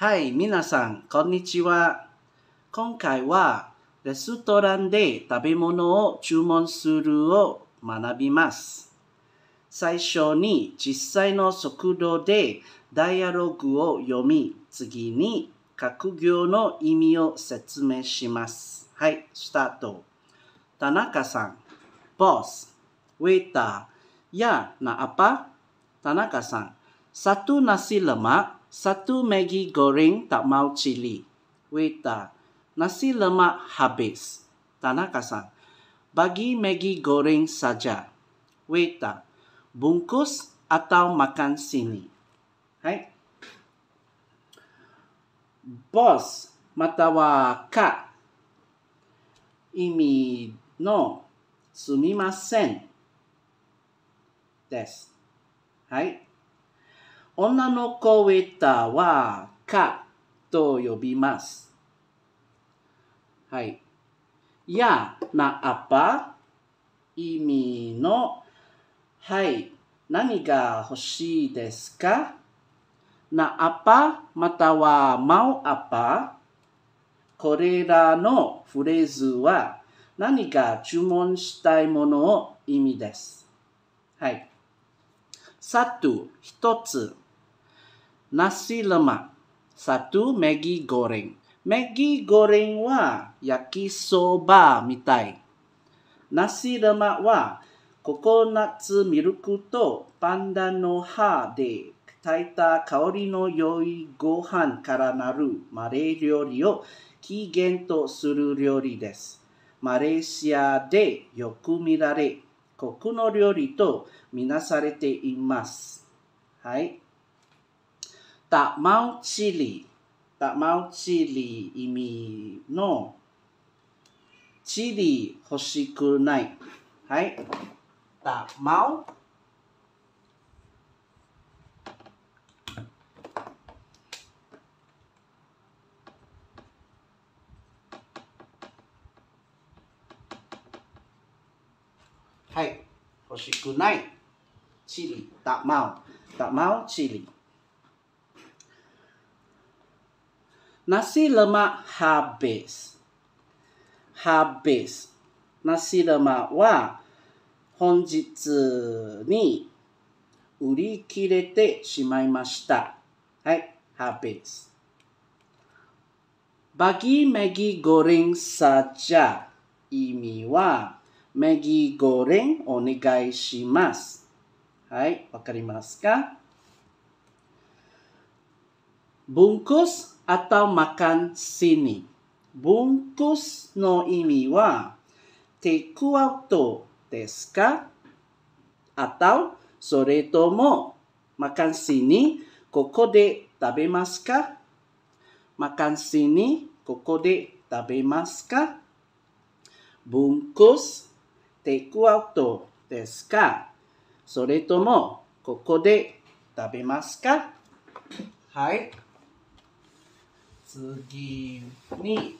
はい、皆さん、こんにちは。今回は、レストランで食べ物を注文するを学びます。最初に実際の速度でダイアログを読み、次に各行の意味を説明します。はい、スタート。田中さん、ボス、ウェイター、や、なアパ田中さん、サトゥナシ a マ。satu Maggi goreng tak mau cili. Weta, nasi lemak habis. Tanah kasang, bagi Maggi goreng saja. Weta, bungkus atau makan sini. Hai. Bos, matawa ka? Imi no, sumimasen. Test, Hai. Hai. 女の子ウェタは、かと呼びます。はい。や、な、あぱ、意味の、はい。何が欲しいですかなあぱまたはまおあぱこれらのフレーズは何か注文したいものを意味です。はい。さと、一つ。ナシルマサトゥ a k Satu, Maggi goreng. Maggi g o r e ココナッツミルクとパンダの葉で炊いた香りの良いご飯からなるマレー料理を起源とする料理です。マレーシアでよく見られ、国の料理とみなされています。はい。tak mau chili tak mau chili imi no chili hoshiku nai hai tak mau hai hoshiku nai chili tak mau tak mau chili Nasi lemak habis. habis. 梨玉は本日に売り切れてしまいました。はい、habis. Bagi Maggi goreng saja 意味は Maggi goreng お願いします。はい、わかりますか Bungkus atau makan sini. Bungkus no imi wa tekuauto desu ka? Atau sore tomo makan sini koko de tabemasu ka? Makan sini koko de tabemasu ka? Bungkus tekuauto desu ka? それとも、ここで食べますかはい。次に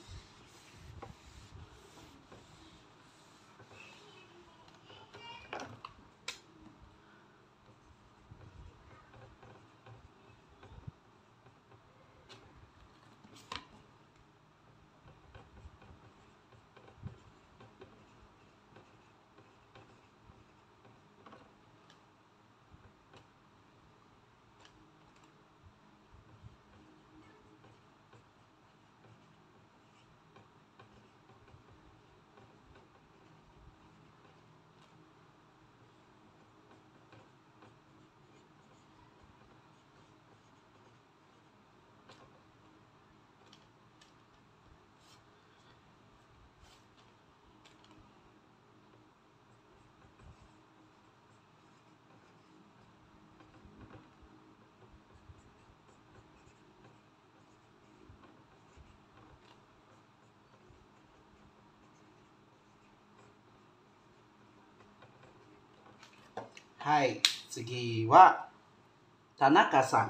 Tanaka-san.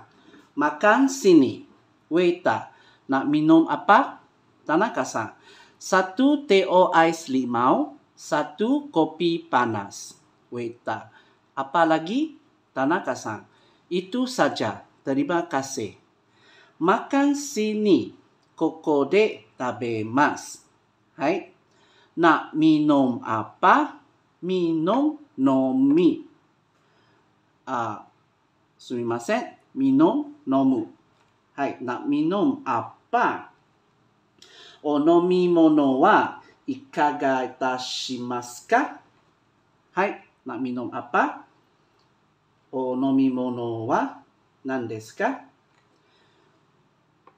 Makan sini. Waiter, nak minum apa? Tanaka san, satu teo ais limau, satu kopi panas. Waiter, apa lagi? Tanaka san, itu saja. Terima kasih. Makan sini, koko de tabemas. Hai, nak minum apa? Minum nomi. あすみません。みの、飲む。はい。な、みの、あっぱ。お飲み物はいかがいたしますかはい。な、みの、あっぱ。お飲み物は何ですか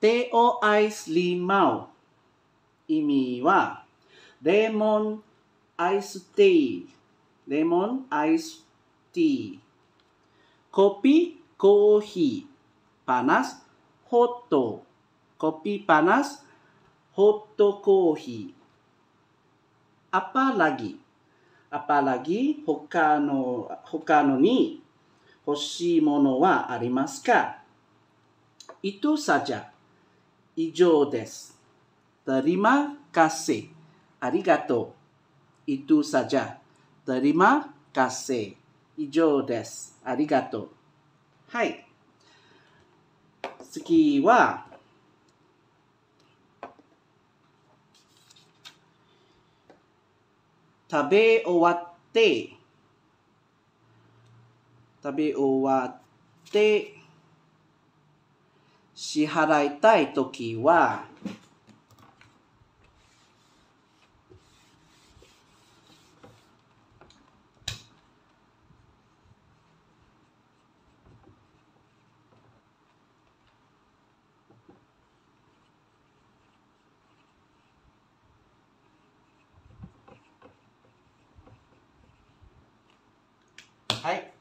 テオアイスリマオ。意味は、レモンアイスティー。レモンアイスティー。コピーコーヒーパナスホットコピーパナスホットコーヒーアパラギアパラギ他ののに欲しいものはありますか伊藤サジャ以上です。たりまかせありがとう。伊藤サジャたりまかせ以上です。ありがとう。はい。次は、食べ終わって、食べ終わって、支払いたいときは、はい。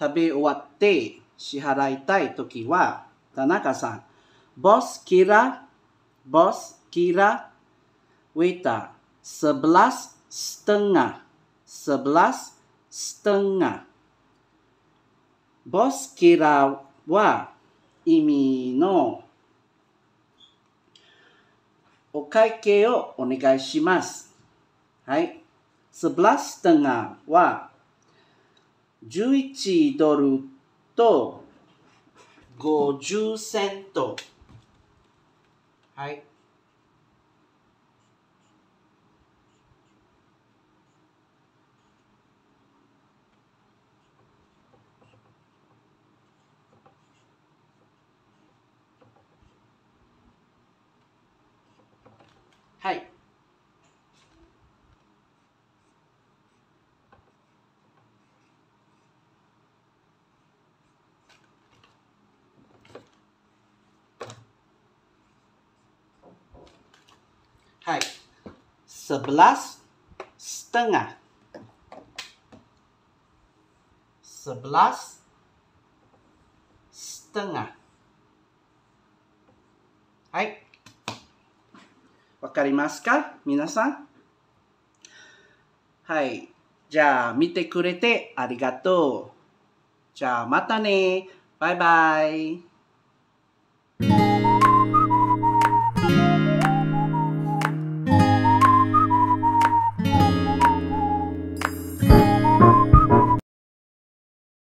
食べ終わって支払いたいときは、田中さん、ボスキラ、ボスキラ、ウェイター、スブラス、ステンガ、スブラス、ステンガ。ボスキラは意味のお会計をお願いします。はい。スブラステンガは11ドルと50セント。はい。はい。はい。sebelas setengah。s はい。わかりますかみなさん。はい。じゃあ、見てくれてありがとう。じゃあ、またね。バイバイ。